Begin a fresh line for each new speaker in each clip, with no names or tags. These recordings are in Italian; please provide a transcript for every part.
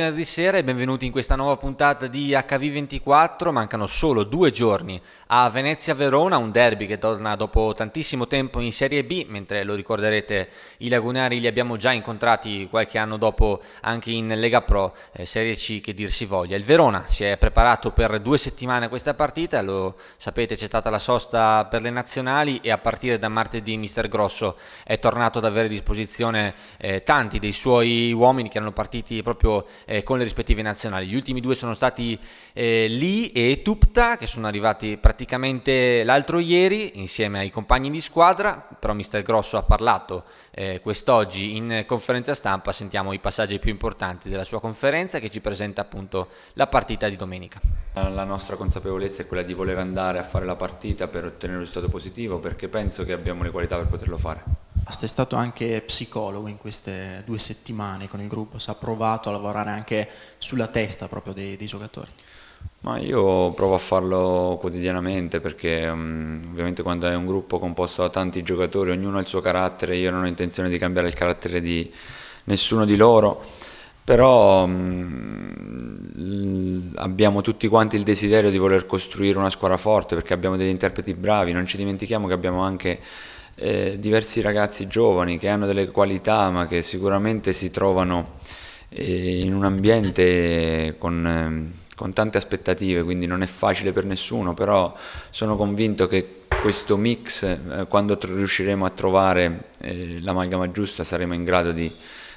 venerdì sera e benvenuti in questa nuova puntata di HV24. Mancano solo due giorni a Venezia-Verona, un derby che torna dopo tantissimo tempo in Serie B, mentre lo ricorderete i lagunari li abbiamo già incontrati qualche anno dopo anche in Lega Pro, eh, Serie C che dir si voglia. Il Verona si è preparato per due settimane a questa partita, lo sapete c'è stata la sosta per le nazionali e a partire da martedì Mister Grosso è tornato ad avere a disposizione eh, tanti dei suoi uomini che erano partiti proprio eh, con le rispettive nazionali. Gli ultimi due sono stati eh, Lee e Tupta che sono arrivati praticamente l'altro ieri insieme ai compagni di squadra, però mister Grosso ha parlato eh, quest'oggi in conferenza stampa, sentiamo i passaggi più importanti della sua conferenza che ci presenta appunto la partita
di domenica. La nostra consapevolezza è quella di voler andare a fare la partita per ottenere un risultato positivo perché penso che abbiamo le qualità per poterlo fare
sei stato anche psicologo in queste due settimane con il gruppo, si è provato a lavorare anche sulla testa proprio dei, dei giocatori?
Ma io provo a farlo quotidianamente perché um, ovviamente quando è un gruppo composto da tanti giocatori, ognuno ha il suo carattere, io non ho intenzione di cambiare il carattere di nessuno di loro, però um, abbiamo tutti quanti il desiderio di voler costruire una squadra forte perché abbiamo degli interpreti bravi, non ci dimentichiamo che abbiamo anche eh, diversi ragazzi giovani che hanno delle qualità ma che sicuramente si trovano eh, in un ambiente con, ehm, con tante aspettative, quindi non è facile per nessuno, però sono convinto che questo mix, eh, quando riusciremo a trovare eh, l'amalgama giusta, saremo in grado di,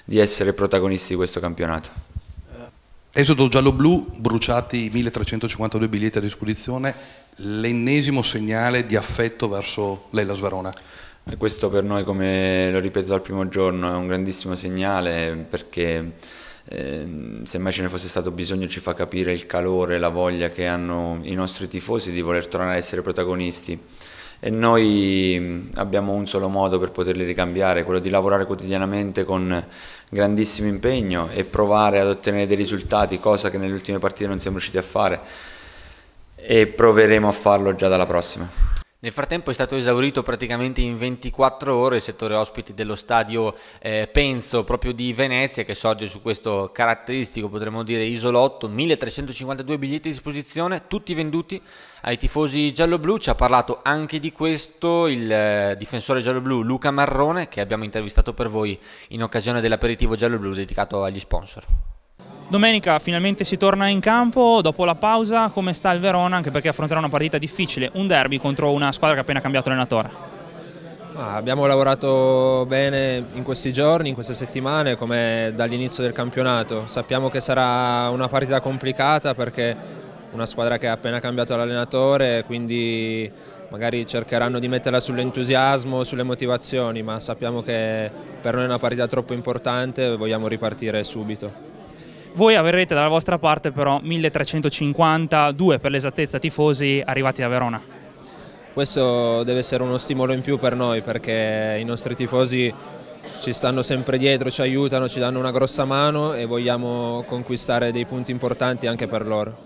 di, essere protagonisti di questo campionato. Esodo giallo-blu, bruciati 1352 biglietti a disposizione, l'ennesimo segnale di affetto verso l'Elas Sverona. E questo per noi, come l'ho ripetuto dal primo giorno, è un grandissimo segnale perché eh, mai ce ne fosse stato bisogno ci fa capire il calore, la voglia che hanno i nostri tifosi di voler tornare a essere protagonisti e noi abbiamo un solo modo per poterli ricambiare, quello di lavorare quotidianamente con grandissimo impegno e provare ad ottenere dei risultati, cosa che nelle ultime partite non siamo riusciti a fare e proveremo a farlo già dalla prossima.
Nel frattempo è stato esaurito praticamente in 24 ore il settore ospiti dello stadio eh, Penzo, proprio di Venezia, che sorge su questo caratteristico, potremmo dire, isolotto. 1352 biglietti a disposizione, tutti venduti ai tifosi giallo-blu. Ci ha parlato anche di questo il eh, difensore giallo-blu Luca Marrone, che abbiamo intervistato per voi in occasione dell'aperitivo giallo-blu dedicato agli sponsor.
Domenica finalmente si torna in campo, dopo la pausa come sta il Verona anche perché affronterà una partita difficile, un derby contro una squadra che ha appena cambiato allenatore? abbiamo lavorato bene in questi giorni, in queste settimane come dall'inizio del campionato, sappiamo che sarà una partita complicata perché una squadra che ha appena cambiato l'allenatore quindi magari cercheranno di metterla sull'entusiasmo, sulle motivazioni ma sappiamo che per noi è una partita troppo importante e vogliamo ripartire subito. Voi avrete dalla vostra parte però 1352 per l'esattezza tifosi arrivati da Verona. Questo deve essere uno stimolo in più per noi perché i nostri tifosi ci stanno sempre dietro, ci aiutano, ci danno una grossa mano e vogliamo conquistare dei punti importanti anche per loro.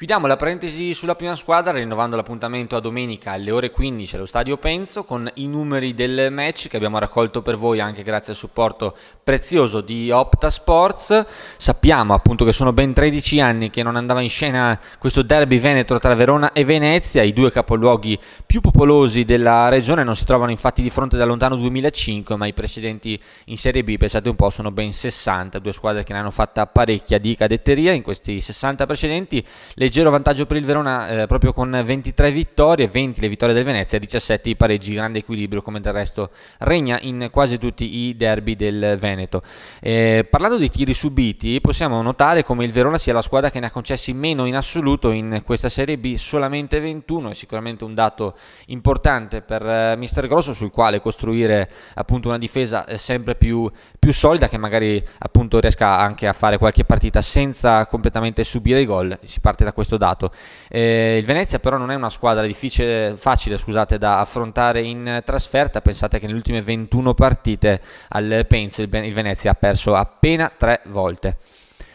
Chiudiamo la parentesi sulla prima squadra rinnovando l'appuntamento a domenica alle ore 15 allo stadio Penzo con i numeri del match che abbiamo raccolto per voi anche grazie al supporto prezioso di Opta Sports. Sappiamo appunto che sono ben 13 anni che non andava in scena questo derby veneto tra Verona e Venezia, i due capoluoghi più popolosi della regione non si trovano infatti di fronte da lontano 2005 ma i precedenti in Serie B pensate un po' sono ben 60, due squadre che ne hanno fatta parecchia di cadetteria in questi 60 precedenti. Le leggero vantaggio per il Verona eh, proprio con 23 vittorie, 20 le vittorie del Venezia, 17 i pareggi, grande equilibrio come del resto regna in quasi tutti i derby del Veneto. Eh, parlando di tiri subiti possiamo notare come il Verona sia la squadra che ne ha concessi meno in assoluto in questa Serie B, solamente 21, è sicuramente un dato importante per eh, Mister Grosso sul quale costruire appunto una difesa eh, sempre più, più solida che magari appunto riesca anche a fare qualche partita senza completamente subire i gol, si parte da questo questo dato. Eh, il Venezia però non è una squadra difficile, facile scusate, da affrontare in trasferta, pensate che nelle ultime 21 partite al Penzo il, il Venezia ha perso appena tre volte.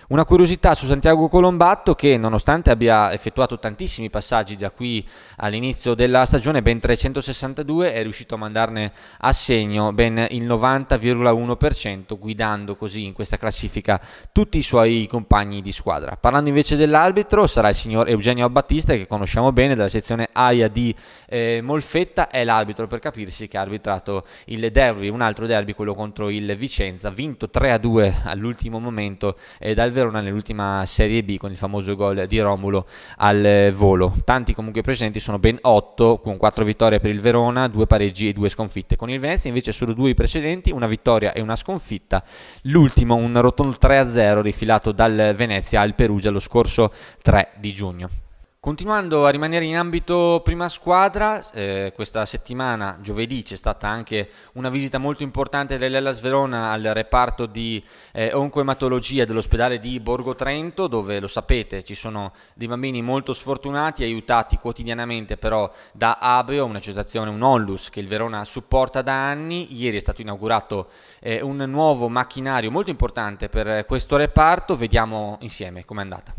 Una curiosità su Santiago Colombatto che nonostante abbia effettuato tantissimi passaggi da qui all'inizio della stagione, ben 362, è riuscito a mandarne a segno ben il 90,1%, guidando così in questa classifica tutti i suoi compagni di squadra. Parlando invece dell'arbitro, sarà il signor Eugenio Battista che conosciamo bene dalla sezione AIA di eh, Molfetta, è l'arbitro per capirsi che ha arbitrato il derby, un altro derby, quello contro il Vicenza, vinto 3-2 all'ultimo momento eh, dal Verona nell'ultima Serie B con il famoso gol di Romulo al eh, volo. Tanti comunque presenti sono ben 8 con 4 vittorie per il Verona, 2 pareggi e 2 sconfitte. Con il Venezia invece solo 2 precedenti, una vittoria e una sconfitta. L'ultimo un rotondo 3-0 rifilato dal Venezia al Perugia lo scorso 3 di giugno. Continuando a rimanere in ambito prima squadra, eh, questa settimana, giovedì, c'è stata anche una visita molto importante dell'Ellas Verona al reparto di eh, oncoematologia dell'ospedale di Borgo Trento, dove lo sapete ci sono dei bambini molto sfortunati, aiutati quotidianamente però da Abeo, un'associazione, un onlus che il Verona supporta da anni. Ieri è stato inaugurato eh, un nuovo macchinario molto importante per questo reparto, vediamo insieme com'è andata.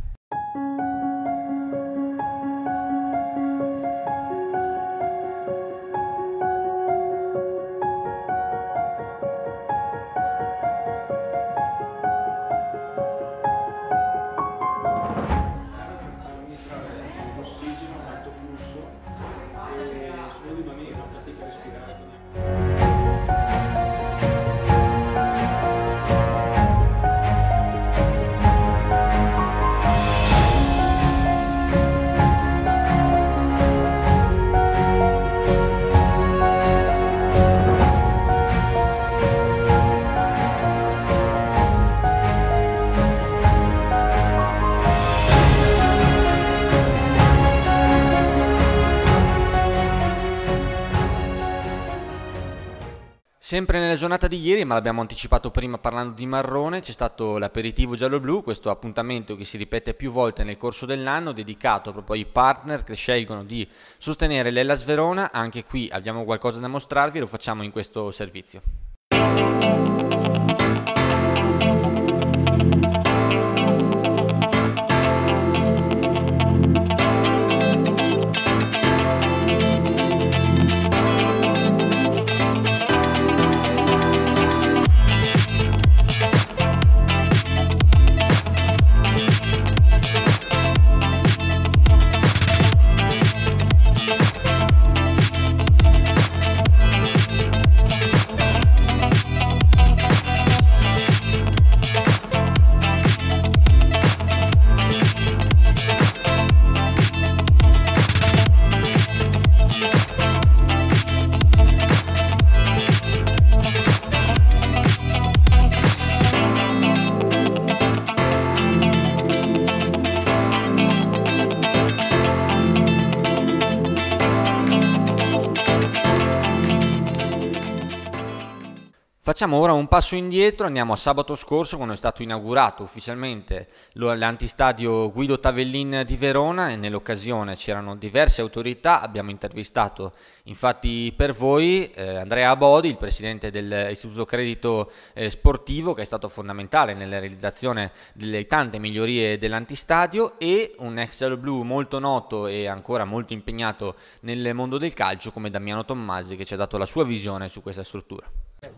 Sempre nella giornata di ieri, ma l'abbiamo anticipato prima parlando di marrone, c'è stato l'aperitivo giallo-blu, questo appuntamento che si ripete più volte nel corso dell'anno, dedicato proprio ai partner che scelgono di sostenere l'Ellas Verona. Anche qui abbiamo qualcosa da mostrarvi e lo facciamo in questo servizio. Facciamo ora un passo indietro, andiamo a sabato scorso quando è stato inaugurato ufficialmente l'antistadio Guido Tavellin di Verona e nell'occasione c'erano diverse autorità, abbiamo intervistato infatti per voi eh, Andrea Bodi, il presidente dell'Istituto Credito eh, Sportivo che è stato fondamentale nella realizzazione delle tante migliorie dell'antistadio e un ex blu molto noto e ancora molto impegnato nel mondo del calcio come Damiano Tommasi che ci ha dato la sua visione su questa struttura.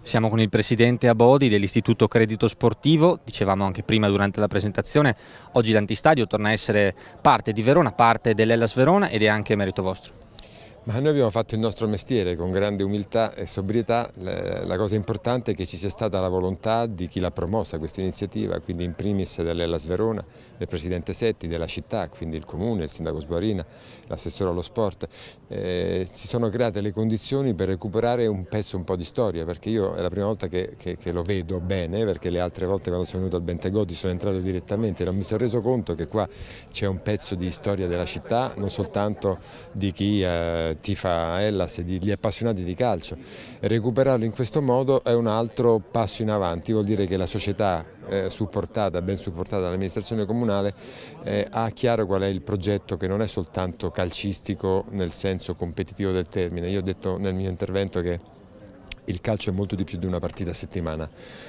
Siamo con il presidente Abodi dell'Istituto Credito Sportivo, dicevamo anche prima durante la presentazione, oggi l'antistadio torna a essere
parte di Verona, parte dell'Ellas Verona ed è anche merito vostro. Ma noi abbiamo fatto il nostro mestiere con grande umiltà e sobrietà, la cosa importante è che ci sia stata la volontà di chi l'ha promossa questa iniziativa, quindi in primis dell'Elas Verona, del Presidente Setti, della città, quindi il Comune, il Sindaco Sbarina, l'assessore allo sport, eh, si sono create le condizioni per recuperare un pezzo un po' di storia, perché io è la prima volta che, che, che lo vedo bene, perché le altre volte quando sono venuto al Bentegodi sono entrato direttamente, non mi sono reso conto che qua c'è un pezzo di storia della città, non soltanto di chi... Eh, tifa Hellas eh, e gli appassionati di calcio. Recuperarlo in questo modo è un altro passo in avanti, vuol dire che la società eh, supportata, ben supportata dall'amministrazione comunale eh, ha chiaro qual è il progetto che non è soltanto calcistico nel senso competitivo del termine. Io ho detto nel mio intervento che il calcio è molto di più di una partita a settimana,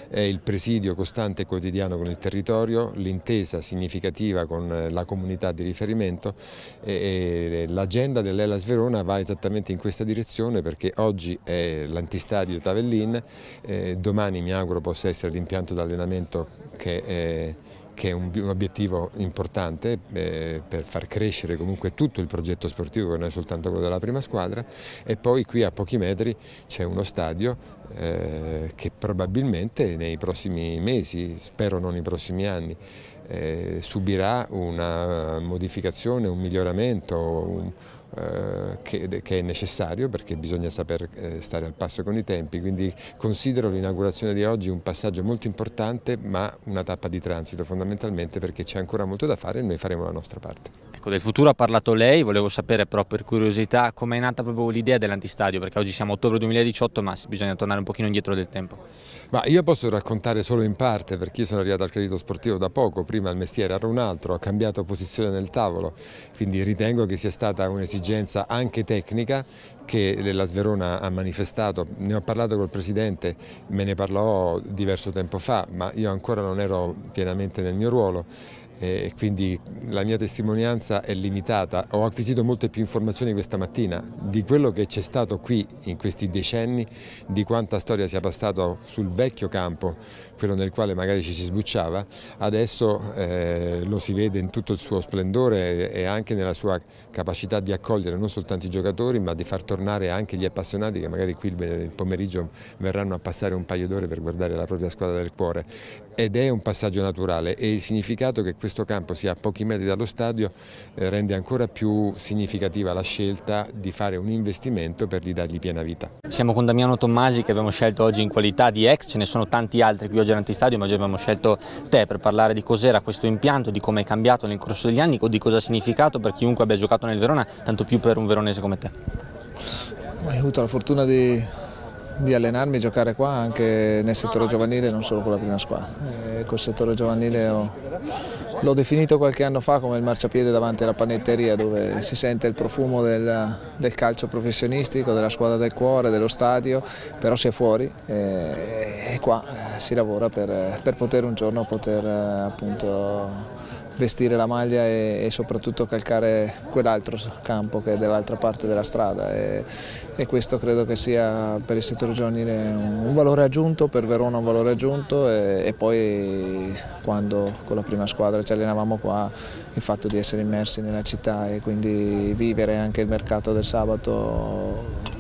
è il presidio costante e quotidiano con il territorio, l'intesa significativa con eh, la comunità di riferimento e, eh, l'agenda dell'Elas Verona va esattamente in questa direzione perché oggi è l'antistadio Tavellin, eh, domani mi auguro possa essere l'impianto d'allenamento che è che è un, obiettivo importante eh, per far crescere comunque tutto il progetto sportivo, che non è soltanto quello della prima squadra, e poi qui a pochi metri c'è uno stadio eh, che probabilmente nei prossimi mesi, spero non i prossimi anni, eh, subirà una modificazione, un miglioramento, un, eh, che, che, è necessario perché bisogna saper eh, stare al passo con i tempi, quindi considero l'inaugurazione di oggi un passaggio molto importante ma una tappa di transito fondamentalmente perché c'è ancora molto da fare e noi faremo la nostra parte. Ecco, del futuro ha parlato lei, volevo sapere però per curiosità come è nata proprio l'idea dell'antistadio, perché oggi siamo a ottobre 2018 ma bisogna tornare un pochino indietro del tempo. Ma io posso raccontare solo in parte perché io sono arrivato al credito sportivo da poco, prima il mestiere era un altro, ho cambiato posizione nel tavolo, quindi ritengo che sia stata un'esigenza anche tecnica che la Sverona ha manifestato, ne ho parlato col Presidente, me ne parlò diverso tempo fa, ma io ancora non ero pienamente nel mio ruolo e quindi la mia testimonianza è limitata. Ho acquisito molte più informazioni questa mattina di quello che c'è stato qui in questi decenni, di quanta storia sia passata sul vecchio campo, quello nel quale magari ci si sbucciava, adesso eh, lo si vede in tutto il suo splendore e anche nella sua capacità di accogliere non soltanto i giocatori ma di far tornare anche gli appassionati che magari qui il pomeriggio verranno a passare un paio d'ore per guardare la propria squadra del cuore ed è un passaggio naturale e il significato che questo questo campo sia a pochi metri dallo stadio eh, rende ancora più significativa la scelta di fare un investimento per ridargli piena vita. Siamo con Damiano Tommasi che abbiamo scelto oggi in qualità di ex, ce ne sono tanti altri qui oggi all'antistadio
ma oggi abbiamo scelto te per parlare di cos'era questo impianto, di come è cambiato nel corso degli anni o di cosa ha significato per chiunque abbia giocato nel Verona, tanto più per un veronese come te.
Ho avuto la fortuna di, di allenarmi e giocare qua anche nel settore giovanile, non solo con la prima squadra. E eh, col settore giovanile ho L'ho definito qualche anno fa come il marciapiede davanti alla panetteria dove si sente il profumo del, del calcio professionistico, della squadra del cuore, dello stadio, però si è fuori e, e qua eh, si lavora per, per poter un giorno poter eh, appunto vestire la maglia e, e soprattutto calcare quell'altro campo che è dall'altra parte della strada e, e, questo credo che sia per il settore giovanile un, un valore aggiunto, per Verona un valore aggiunto e, e poi quando con la prima squadra ci allenavamo qua il fatto di essere immersi nella città e quindi vivere anche il mercato del sabato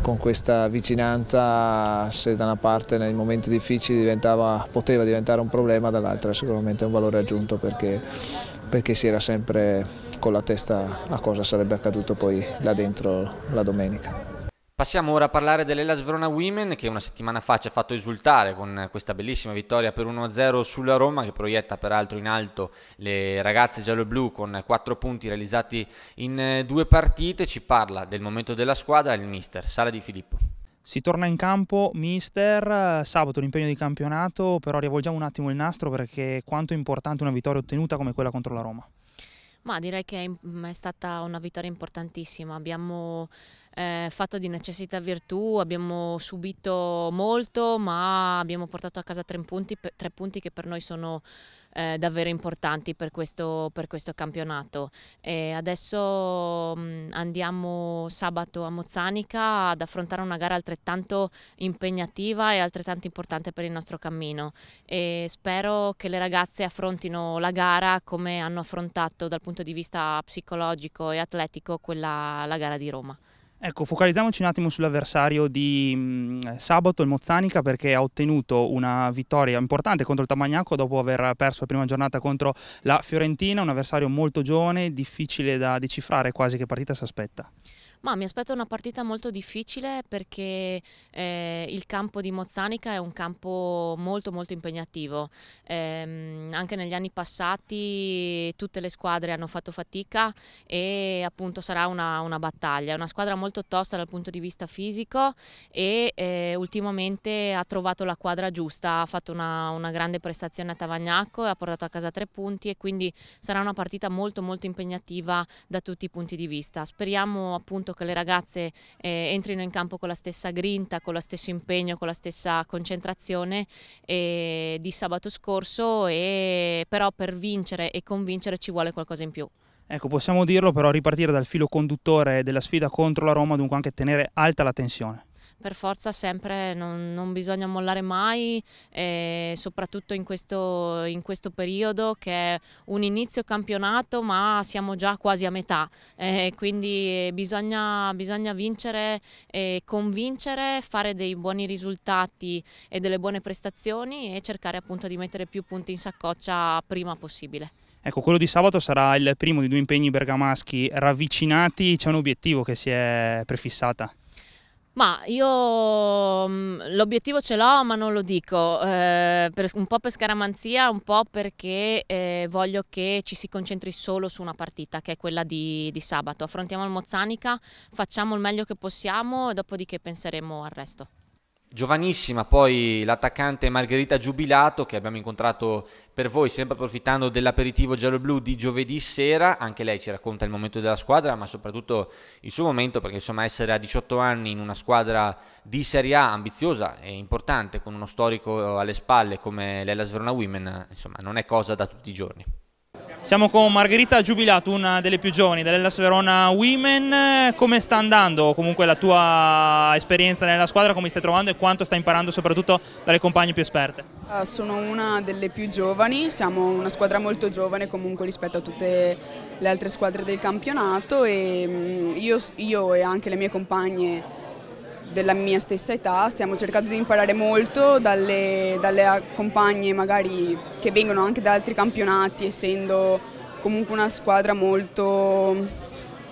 con questa vicinanza se da una parte nei momenti difficili diventava, poteva diventare un problema, dall'altra sicuramente un valore aggiunto perché, perché si era sempre con la testa a cosa sarebbe accaduto poi là dentro la domenica. Passiamo
ora a parlare dell'Elas Verona Women che una settimana fa ci ha fatto esultare con questa bellissima vittoria per 1-0 sulla Roma che proietta peraltro in alto le ragazze giallo-blu con 4 punti realizzati in eh, due partite. Ci parla del momento della squadra il mister Sala Di
Filippo. Si torna in campo, mister, sabato l'impegno di campionato, però riavvolgiamo un attimo il nastro perché quanto è importante una vittoria ottenuta come quella contro la Roma.
Ma direi che è mm, stata una vittoria importantissima, abbiamo eh, fatto di necessità e virtù, abbiamo subito molto ma abbiamo portato a casa tre punti, tre punti che per noi sono eh, davvero importanti per questo, per questo campionato. E adesso mh, mm, andiamo sabato a Mozzanica ad affrontare una gara altrettanto impegnativa e altrettanto importante per il nostro cammino e spero che le ragazze affrontino la gara come hanno affrontato dal punto di vista psicologico e atletico quella, la gara di Roma.
Ecco, focalizziamoci un attimo sull'avversario di mh, mm, sabato, il Mozzanica, perché ha ottenuto una vittoria importante contro il Tamagnaco dopo aver perso la prima giornata contro la Fiorentina, un avversario molto giovane, difficile da decifrare quasi che partita si aspetta.
Ma mi aspetto una partita molto difficile perché eh, il campo di Mozzanica è un campo molto molto impegnativo. Eh, anche negli anni passati tutte le squadre hanno fatto fatica e appunto sarà una, una battaglia. È una squadra molto tosta dal punto di vista fisico e eh, ultimamente ha trovato la quadra giusta, ha fatto una, una grande prestazione a Tavagnacco e ha portato a casa tre punti e quindi sarà una partita molto molto impegnativa da tutti i punti di vista. Speriamo appunto appunto che le ragazze eh, entrino in campo con la stessa grinta, con lo stesso impegno, con la stessa concentrazione eh, di sabato scorso e però per vincere e convincere ci vuole qualcosa in più. Ecco,
possiamo dirlo però ripartire dal filo conduttore della sfida contro la Roma, dunque anche tenere alta la tensione
per forza sempre non, non bisogna mollare mai, eh, soprattutto in questo, in questo, periodo che è un inizio campionato ma siamo già quasi a metà, eh, quindi bisogna, bisogna vincere e convincere, fare dei buoni risultati e delle buone prestazioni e cercare appunto di mettere più punti in saccoccia prima possibile.
Ecco, quello di sabato sarà il primo di due impegni bergamaschi ravvicinati, c'è un obiettivo che si è prefissata?
Ma io mm, l'obiettivo ce l'ho, ma non lo dico, eh, per, un po' per scaramanzia, un po' perché eh, voglio che ci si concentri solo su una partita, che è quella di, di sabato. Affrontiamo il Mozzanica, facciamo il meglio che possiamo e dopodiché penseremo al resto.
Giovanissima poi l'attaccante Margherita Giubilato che abbiamo incontrato per voi, sempre approfittando dell'aperitivo giallo-blu di giovedì sera, anche lei ci racconta il momento della squadra, ma soprattutto il suo momento, perché insomma essere a 18 anni in una squadra di Serie A ambiziosa e importante, con uno storico alle spalle come l'Ellas Verona Women, insomma non è cosa da tutti i giorni.
Siamo con Margherita Giubilato, una delle più giovani dell'Ellas Verona Women. Come sta andando comunque la tua esperienza nella squadra, come stai trovando e quanto stai imparando soprattutto dalle compagne più esperte?
Eh, sono una delle più giovani, siamo una squadra molto giovane comunque rispetto a tutte le altre squadre del campionato e mm, io, io e anche le mie compagne della mia stessa età, stiamo cercando di imparare molto dalle, dalle compagne magari che vengono anche da altri campionati, essendo comunque una squadra molto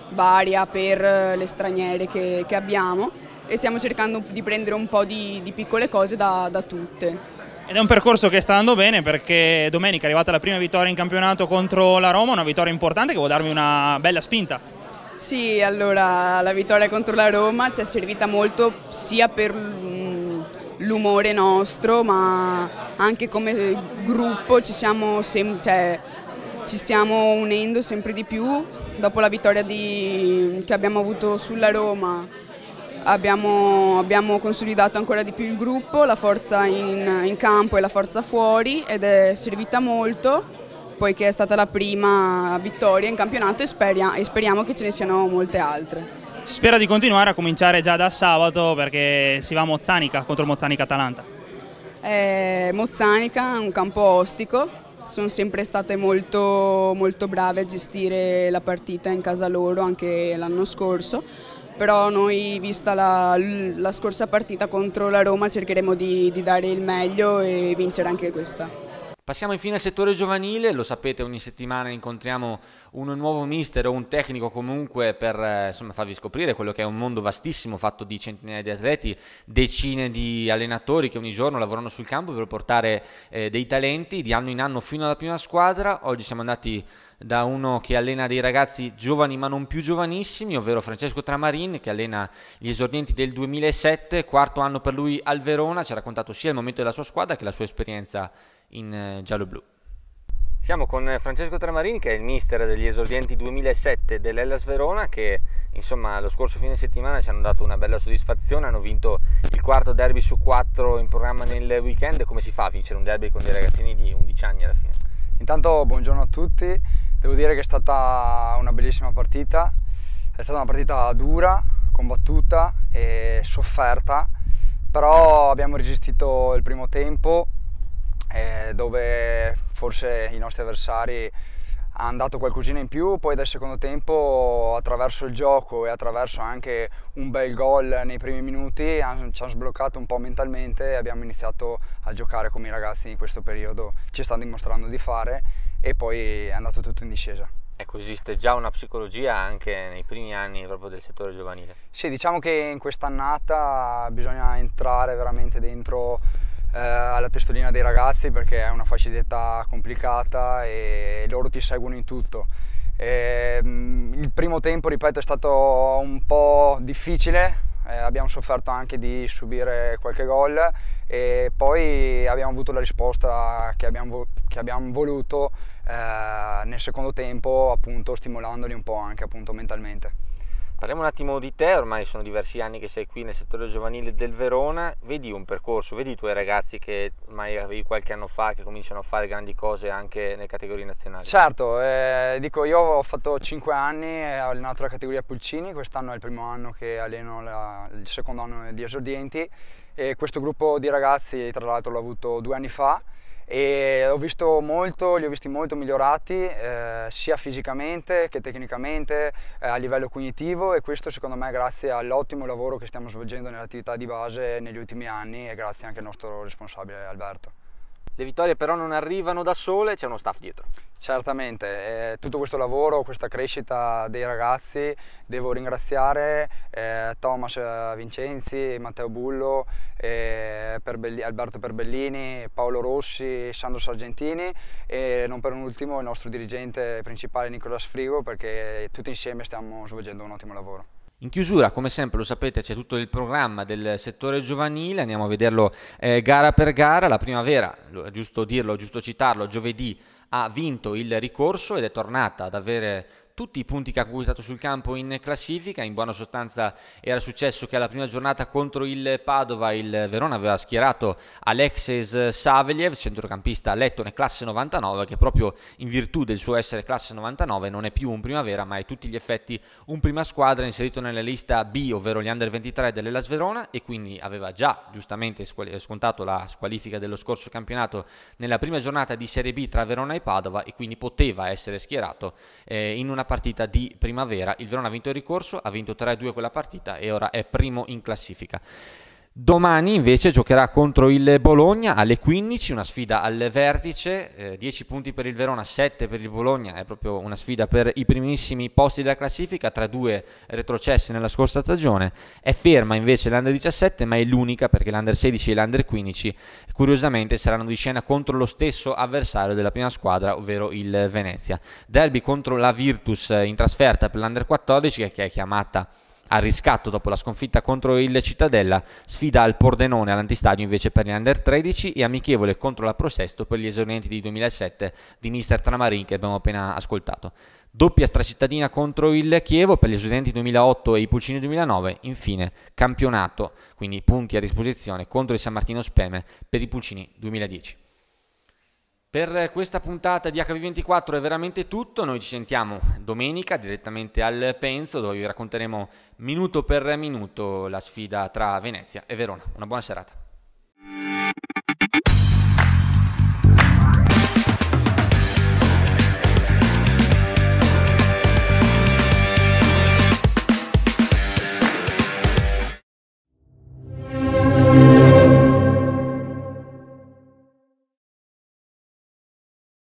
varia per le straniere che, che abbiamo e stiamo cercando di prendere un po' di, di piccole cose da, da tutte.
Ed è un percorso che sta andando bene perché domenica è arrivata la prima vittoria in campionato contro la Roma, una vittoria importante che vuol darmi una bella spinta.
Sì, allora la vittoria contro la Roma ci è servita molto sia per mm, l'umore nostro ma anche come gruppo ci, cioè, ci stiamo unendo sempre di più. Dopo la vittoria di, che abbiamo avuto sulla Roma abbiamo, abbiamo, consolidato ancora di più il gruppo, la forza in, in campo e la forza fuori ed è servita molto poiché è stata la prima vittoria in campionato e, speria, e speriamo che ce ne siano molte altre. Si
spera di continuare a cominciare già da sabato perché si va a Mozzanica contro Mozzanica-Atalanta.
Eh, Mozzanica è un campo ostico, sono sempre state molto, molto brave a gestire la partita in casa loro anche l'anno scorso però noi vista la, la, scorsa partita contro la Roma cercheremo di, di dare il meglio e vincere anche questa.
Passiamo infine al settore giovanile, lo sapete ogni settimana incontriamo un nuovo mister o un tecnico comunque per eh, insomma, farvi scoprire quello che è un mondo vastissimo fatto di centinaia di atleti, decine di allenatori che ogni giorno lavorano sul campo per portare eh, dei talenti di anno in anno fino alla prima squadra. Oggi siamo andati da uno che allena dei ragazzi giovani ma non più giovanissimi, ovvero Francesco Tramarin che allena gli esordienti del 2007, quarto anno per lui al Verona, ci ha raccontato sia il momento della sua squadra che la sua esperienza in eh, giallo-blu. Siamo con eh, Francesco Tramarin che è il mister degli esordienti 2007 dell'Ellas Verona che insomma lo scorso fine settimana ci hanno dato una bella soddisfazione, hanno vinto il quarto derby su quattro in programma nel weekend, come si fa a vincere un derby con dei ragazzini di 11 anni alla fine?
Intanto buongiorno a tutti, devo dire che è stata una bellissima partita, è stata una partita dura, combattuta e sofferta, però abbiamo resistito il primo tempo eh, dove forse i nostri avversari hanno dato qualcosina in più, poi dal secondo tempo attraverso il gioco e attraverso anche un bel gol nei primi minuti ci hanno sbloccato un po' mentalmente e abbiamo iniziato a giocare come i ragazzi in questo periodo ci stanno dimostrando di fare e poi è andato tutto in discesa. Ecco, esiste già una psicologia anche nei primi anni proprio del settore giovanile? Sì, diciamo che in quest'annata bisogna entrare veramente dentro eh, alla testolina dei ragazzi perché è una facilità complicata e loro ti seguono in tutto. E, ehm, il primo tempo, ripeto, è stato un po' difficile, eh, abbiamo sofferto anche di subire qualche gol e poi abbiamo avuto la risposta che abbiamo, che abbiamo voluto eh, nel secondo tempo, appunto stimolandoli un po' anche appunto, mentalmente.
Parliamo un attimo di te, ormai sono diversi anni che sei qui nel settore giovanile del Verona, vedi un percorso, vedi i tuoi ragazzi che ormai avevi qualche anno fa che cominciano a fare grandi cose anche nelle categorie nazionali?
Certo, eh, dico io ho fatto 5 anni, e eh, ho allenato la categoria Pulcini, quest'anno è il primo anno che alleno la, il secondo anno di esordienti e questo gruppo di ragazzi tra l'altro l'ho avuto due anni fa e ho visto molto, li ho visti molto migliorati eh, sia fisicamente che tecnicamente eh, a livello cognitivo e questo secondo me è grazie all'ottimo lavoro che stiamo svolgendo nell'attività di base negli ultimi anni e grazie anche al nostro responsabile Alberto. Le vittorie però non arrivano da sole, c'è uno staff dietro. Certamente, eh, tutto questo lavoro, questa crescita dei ragazzi, devo ringraziare eh, Thomas eh, Vincenzi, Matteo Bullo, eh, Perbelli, Alberto Perbellini, Paolo Rossi, Sandro Sargentini e non per ultimo il nostro dirigente principale Nicola Frigo perché tutti insieme stiamo svolgendo un ottimo lavoro.
In chiusura, come sempre lo sapete, c'è tutto il programma del settore giovanile, andiamo a vederlo eh, gara per gara, la primavera, giusto dirlo, giusto citarlo, giovedì ha vinto il ricorso ed è tornata ad avere tutti i punti che ha conquistato sul campo in classifica, in buona sostanza era successo che alla prima giornata contro il Padova il Verona aveva schierato Alexis Saveliev, centrocampista lettone classe 99 che proprio in virtù del suo essere classe 99 non è più un primavera ma è a tutti gli effetti un prima squadra inserito nella lista B, ovvero gli under 23 dell'Elas Verona e quindi aveva già giustamente scontato la squalifica dello scorso campionato nella prima giornata di Serie B tra Verona e Padova e quindi poteva essere schierato eh, in una partita di primavera. Il Verona ha vinto il ricorso, ha vinto 3-2 quella partita e ora è primo in classifica. Domani invece giocherà contro il Bologna alle 15, una sfida al vertice, eh, 10 punti per il Verona, 7 per il Bologna, è proprio una sfida per i primissimi posti della classifica tra due retrocessi nella scorsa stagione. È ferma invece l'Under 17, ma è l'unica perché l'Under 16 e l'Under 15 curiosamente saranno di scena contro lo stesso avversario della prima squadra, ovvero il Venezia. Derby contro la Virtus eh, in trasferta per l'Under 14 che è chiamata al riscatto dopo la sconfitta contro il Cittadella, sfida al Pordenone all'antistadio invece per gli Under 13 e amichevole contro la Pro Sesto per gli esordienti di 2007 di Mister Tramarin che abbiamo appena ascoltato. Doppia stracittadina contro il Chievo per gli esordienti 2008 e i Pulcini 2009, infine campionato, quindi punti a disposizione contro il San Martino Speme per i Pulcini 2010. Per questa puntata di HV24 è veramente tutto, noi ci sentiamo domenica direttamente al Penzo dove vi racconteremo minuto per minuto la sfida tra Venezia e Verona. Una buona serata.